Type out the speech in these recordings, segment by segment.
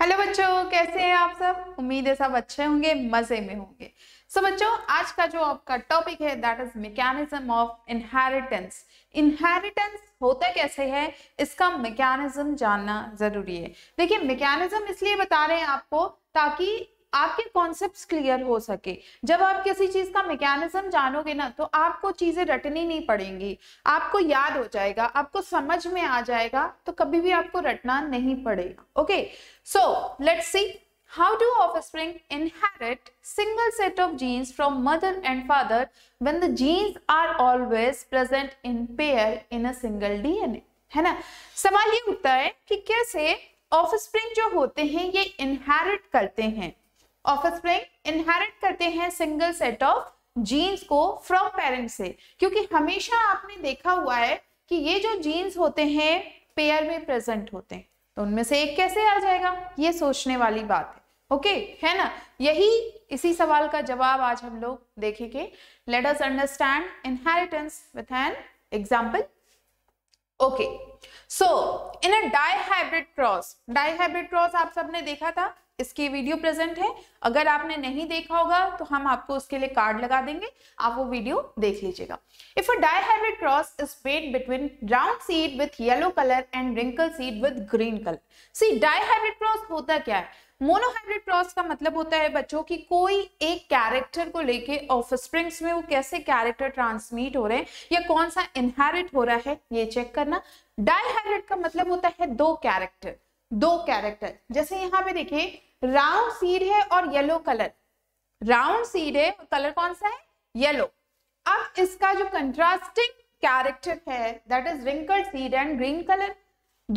Hello बच्चों कैसे हैं आप सब उम्मीद है सब अच्छे होंगे मजे में होंगे सो so, बच्चों आज का जो आपका टॉपिक है that is mechanism of inheritance inheritance होता कैसे है इसका मैकेनिज्म जानना जरूरी है देखिए मैकेनिज्म इसलिए बता रहे हैं आपको ताकि आपके कॉन्सेप्ट्स क्लियर हो सके जब आप किसी चीज का मैकेनिज्म जानोगे ना तो आपको चीजें रटनी नहीं पड़ेंगी आपको याद हो जाएगा आपको समझ में आ जाएगा तो कभी भी आपको रटना नहीं पड़ेगा okay so let's see How do offspring inherit single set of genes from mother and father when the genes are always present in pair in a single DNA? है ना सवाल ये उठता है कि कैसे offspring जो होते हैं ये inherit करते हैं ऑफस्प्रिंग इनहेरिट करते हैं सिंगल सेट ऑफ जीन्स को फ्रॉम पेरेंट्स से क्योंकि हमेशा आपने देखा हुआ है कि ये जो जीन्स होते हैं पेयर में प्रेजेंट होते हैं तो उनमें से एक कैसे आ जाएगा ये सोचने वाली बात है ओके है ना यही इसी सवाल का जवाब आज हम लोग देखेंगे let us understand inheritance with an example okay so in a dihybrid cross dihybrid cross आप सबने देखा था इसकी वीडियो प्रेजेंट है अगर आपने नहीं देखा होगा तो हम आपको उसके लिए कार्ड लगा देंगे आप वो वीडियो देख लीजिएगा if a dihybrid cross is made between brown seed with yellow colour and wrinkle seed with green colour see dihybrid cross होता क्या है मोनोहाइब्रिड क्रॉस का मतलब होता है बच्चों की कोई एक कैरेक्टर को लेके ऑफ स्प्रिंग्स में वो कैसे कैरेक्टर ट्रांसमिट हो रहे हैं या कौन सा इनहेरिट हो रहा है ये चेक करना डायहाइब्रिड का मतलब होता है दो कैरेक्टर दो कैरेक्टर जैसे यहाँ पे देखिए राउंड सीड है और येलो कलर राउंड सीड है कलर कौन सा है येलो अब इसका जो कंट्रास्टिंग कैरेक्टर है that is wrinkle seed and green colour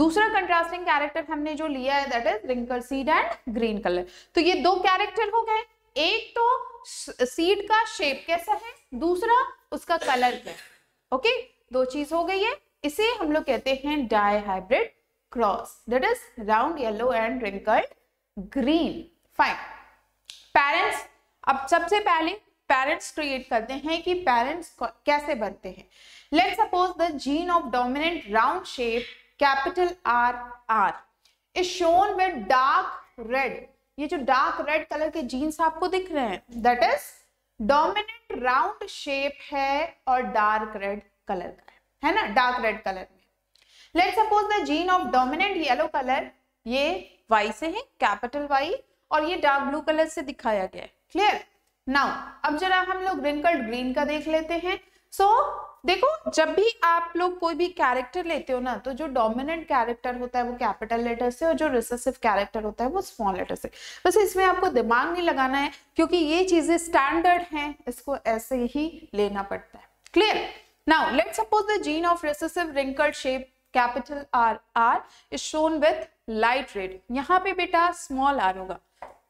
दूसरा कंट्रास्टिंग कैरेक्टर हमने जो लिया है that is wrinkle seed and green colour तो ये दो कैरेक्टर हो गए एक तो सीड का शेप कैसा है दूसरा उसका कलर क्या ओके दो चीज हो गई है इसे हम लोग कहते हैं dihybrid cross. That is round yellow and wrinkled green. Fine. Parents. अब सबसे पहले पेरेंट्स क्रिएट करते हैं कि पेरेंट्स कैसे बनते हैं let suppose the gene of dominant round shape capital R R is shown with dark red ये जो डार्क रेड कलर के जीन्स आपको दिख रहे हैं that is dominant round shape है और डार्क रेड कलर का है, है ना डार्क रेड कलर में let suppose the gene of dominant yellow colour ये वाई से है कैपिटल वाई और ये डार्क ब्लू कलर से दिखाया गया है क्लियर नाउ अब जरा हम लोग रिंकल्ड ग्रीन का देख लेते हैं सो so, देखो जब भी आप लोग कोई भी कैरेक्टर लेते हो ना तो जो डोमिनेंट कैरेक्टर होता है वो कैपिटल लेटर से और जो रिसेसिव कैरेक्टर होता है वो स्मॉल लेटर से बस इसमें आपको दिमाग नहीं लगाना है क्योंकि ये चीजें स्टैंडर्ड हैं इसको ऐसे ही लेना पड़ता है clear now let suppose the gene of recessive wrinkled shape capital R R is shown with light red यहाँ पे बेटा स्मॉल आर होगा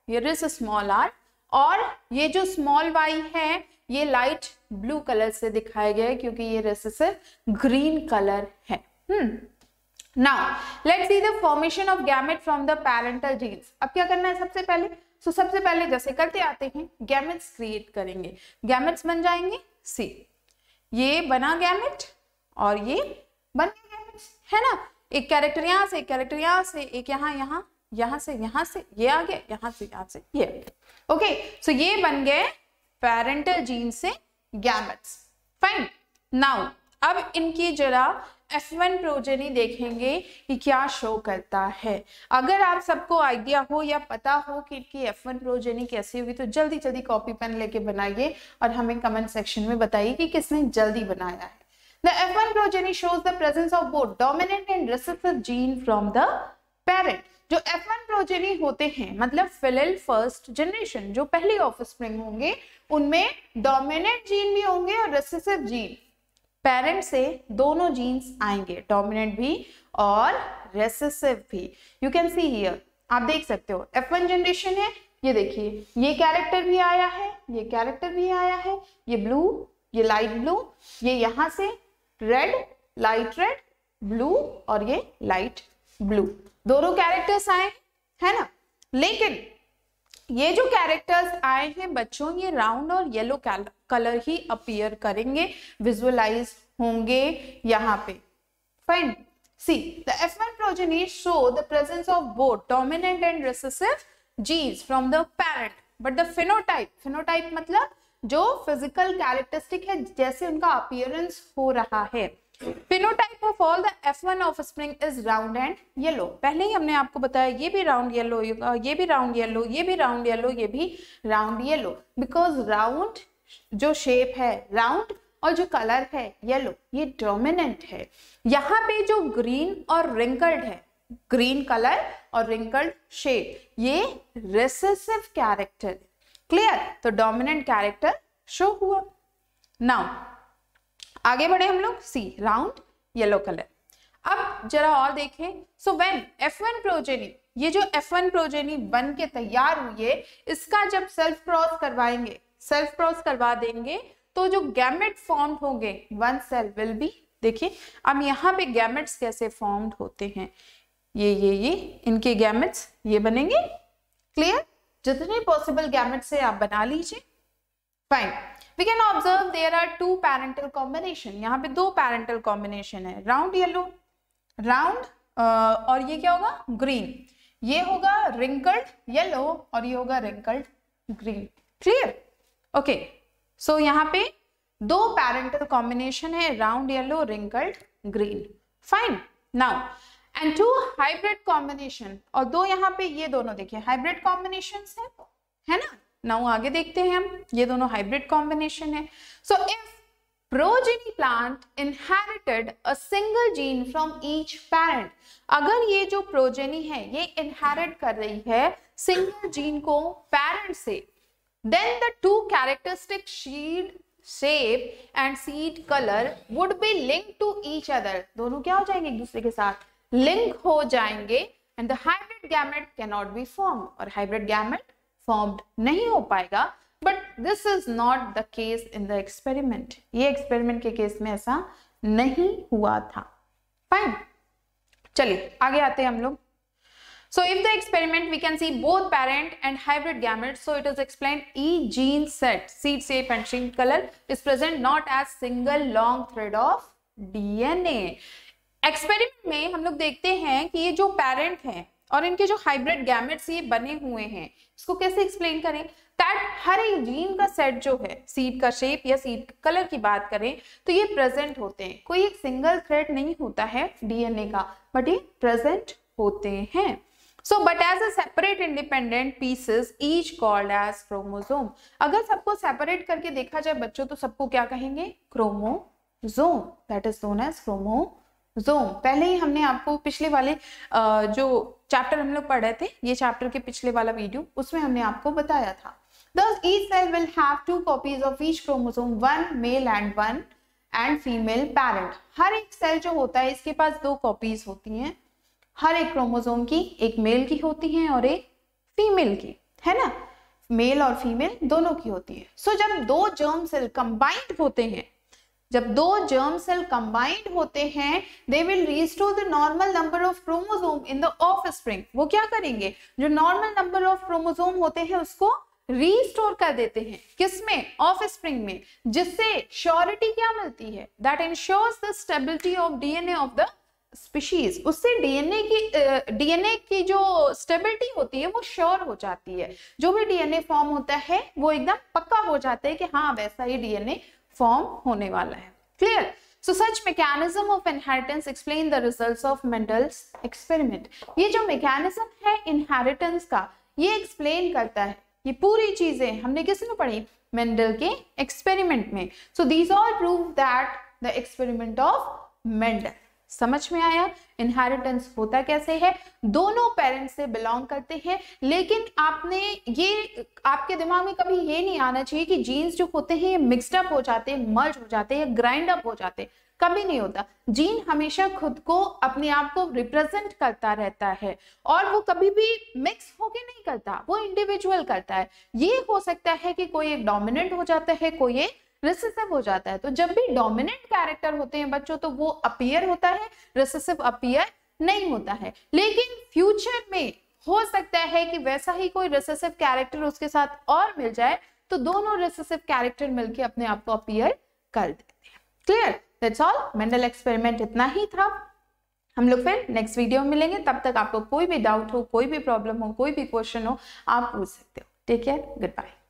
हियर इज स्मॉल आर और ये जो स्मॉल वाई है ये लाइट ब्लू कलर से दिखाया गया है क्योंकि ये रेसिस ग्रीन कलर है hmm now let's see the formation of gamete from the parental genes अब क्या करना है सबसे पहले सो so, सबसे पहले जैसे करते आते हैं गैमेट्स क्रिएट करेंगे गैमेट्स बन जाएंगे सी ये बना गैमेट और ये बन गया है ना एक कैरेक्टर यहाँ से एक कैरेक्टर यहाँ से एक यहाँ यहाँ यहाँ से यहाँ से ये आ गया यहाँ से यहाँ से ये ओके सो ये बन गए पेरेंटल जीन से गैमेट्स फाइन नाउ अब इनकी जरा F1 प्रोजेनी देखेंगे कि क्या शो करता है अगर आप सबको आइडिया हो या पता हो कि इनकी F1 प्रोजेनी कैसी होगी तो जल्दी जल्दी कॉपी पेन लेके बनाइए और हमें कमेंट सेक्शन में बताइए कि किसने जल्दी बनाया है The F1 progeny shows the presence of both dominant and recessive gene from the parent. जो F1 progeny होते हैं मतलब फिलल first generation जो पहली offspring होंगे उनमें dominant gene भी होंगे और recessive gene पेरेंट से दोनों जीन्स आएंगे डोमिनेंट भी और रेसेसिव भी यू कैन सी हियर आप देख सकते हो F1 जनरेशन है ये देखिए ये कैरेक्टर भी आया है ये कैरेक्टर भी आया है ये ब्लू ये लाइट ब्लू ये यहाँ से रेड लाइट रेड ब्लू और ये लाइट ब्लू दोनों कैरेक्टर्स आए है ना लेकिन ये जो कैरेक्टर्स आए हैं बच्चों ये राउंड और येलो कलर ही अपीयर करेंगे विजुअलाइज होंगे यहाँ पे fine see the F one progeny show the presence of both dominant and recessive genes from the parent but the phenotype phenotype मतलब जो फिजिकल कैरेक्टरिस्टिक है जैसे उनका अपियरेंस हो रहा है phenotype of all the F one offspring is round and yellow पहले ही हमने आपको बताया ये भी राउंड येलो ये भी राउंड येलो ये भी राउंड येलो ये भी राउंड येलो बिकॉज राउंड जो शेप है राउंड और जो कलर है येलो ये डोमिनेंट है यहाँ पे जो ग्रीन और रिंकल्ड है ग्रीन कलर और रिंकल्ड शेप ये रेसेसिव कैरेक्टर क्लियर तो डोमिनेंट कैरेक्टर शो हुआ नाउ आगे बढ़े हम लोग सी राउंड येलो कलर अब जरा और देखें so when F one progeny ये जो एफ वन प्रोजेनी बन के तैयार हुई है इसका जब सेल्फ क्रॉस करवाएंगे सेल्फ क्रॉस करवा देंगे तो जो गैमेट फॉर्म्ड होंगे वन सेल विल बी देखिए अब यहाँ पे गैमेट्स कैसे फॉर्म होते हैं ये ये ये इनके गैमेट्स ये बनेंगे क्लियर जितने पॉसिबल गैमेट से आप बना लीजिए fine we can observe there are two parental combination यहाँ पे दो पैरेंटल कॉम्बिनेशन है राउंड येलो राउंड और ये क्या होगा ग्रीन ये होगा रिंकल्ड येलो और ये होगा wrinkled green clear okay so यहाँ पे दो पैरेंटल कॉम्बिनेशन है round yellow wrinkled green fine now and two hybrid combination और दो यहाँ पे ये दोनों देखिए हाइब्रिड कॉम्बिनेशन है है ना नाउ आगे देखते हैं हम ये दोनों हाइब्रिड कॉम्बिनेशन है so if progeny plant inherited a single gene from each parent अगर ये जो प्रोजेनी है ये इनहेरिट कर रही है सिंगल जीन को पेरेंट से then the two characteristic seed shape and seed colour would be link to each other दोनों क्या हो जाएंगे एक दूसरे के साथ लिंक हो जाएंगे and the hybrid gamete cannot be form और हाइब्रिड गैमेट फॉर्म नहीं हो पाएगा but this is not the case in the experiment ये एक्सपेरिमेंट के केस में ऐसा नहीं हुआ था फाइन चलिए आगे आते हैं हम लोग so if the experiment we can see both parent and hybrid gamete so it is explain e gene set seed shape and colour is present not as single long thread of DNA experiment में हम लोग देखते हैं कि ये जो parent हैं और इनके जो हाइब्रिड गैमेट्स ये बने हुए हैं इसको कैसे एक्सप्लेन करें दैट हर एक जीन का सेट जो है सीड का शेप या सीड कलर की बात करें तो ये प्रेजेंट होते हैं कोई एक सिंगल थ्रेड नहीं होता है डीएनए का बट ये प्रेजेंट होते हैं so but as a separate independent pieces each called as chromosome अगर सबको सेपरेट करके देखा जाए बच्चों तो सबको क्या कहेंगे chromosome that is known as क्रोमो जोम पहले ही हमने आपको पिछले वाले जो चैप्टर हम लोग पढ़ रहे थे ये चैप्टर के पिछले वाला वीडियो उसमें हमने आपको बताया था Thus, each cell will have two copies of each chromosome, one male and female parent हर एक सेल जो होता है इसके पास दो कॉपीज होती हैं हर एक क्रोमोजोम की एक मेल की होती है और एक फीमेल की है ना मेल और फीमेल दोनों की होती है सो so, जब दो जर्म सेल कंबाइंड होते हैं जब दो जर्म सेल कंबाइंड होते हैं they will reach to the normal number of chromosome in the offspring वो क्या करेंगे जो नॉर्मल नंबर ऑफ क्रोमोजोम होते हैं उसको रीस्टोर कर देते हैं किसमें ऑफ स्प्रिंग में जिससे श्योरिटी क्या मिलती है that ensures the stability of DNA of the species उससे डीएनए की डीएनए की जो स्टेबिलिटी होती है वो श्योर हो जाती है जो भी डीएनए फॉर्म होता है वो एकदम पक्का हो जाता है कि हाँ वैसा ही डीएनए फॉर्म होने वाला है clear so such mechanism of inheritance explain the results of Mendel's experiment ये जो मैकेनिज्म है इनहेरिटेंस का ये एक्सप्लेन करता है ये पूरी चीजें हमने किस में पढ़ी मेंडल के एक्सपेरिमेंट में so these all prove that the experiment of Mendel समझ में आया इनहेरिटेंस होता कैसे है दोनों पेरेंट्स से बिलोंग करते हैं लेकिन आपने ये आपके दिमाग में कभी ये नहीं आना चाहिए कि जीन्स जो होते हैं मिक्सड अप हो जाते हैं मर्ज हो जाते हैं ग्राइंड अप हो जाते हैं कभी नहीं होता जीन हमेशा खुद को अपने आप को रिप्रेजेंट करता रहता है और वो कभी भी मिक्स होके नहीं करता वो इंडिविजुअल करता है ये हो सकता है कि कोई एक डोमिनेंट हो जाता है कोई एक रिसेसिव हो जाता है तो जब भी डोमिनेंट कैरेक्टर होते हैं बच्चों तो वो अपियर होता है रिसेसिव अपियर नहीं होता है लेकिन फ्यूचर में हो सकता है कि वैसा ही कोई रिसेसिव कैरेक्टर उसके साथ और मिल जाए तो दोनों रिसेसिव कैरेक्टर मिलकर अपने आप को अपियर कर देते हैं clear that's all Mendel experiment इतना ही था हम लोग फिर नेक्स्ट वीडियो में मिलेंगे तब तक आपको कोई भी डाउट हो कोई भी प्रॉब्लम हो कोई भी क्वेश्चन हो आप पूछ सकते हो टेक केयर गुड बाय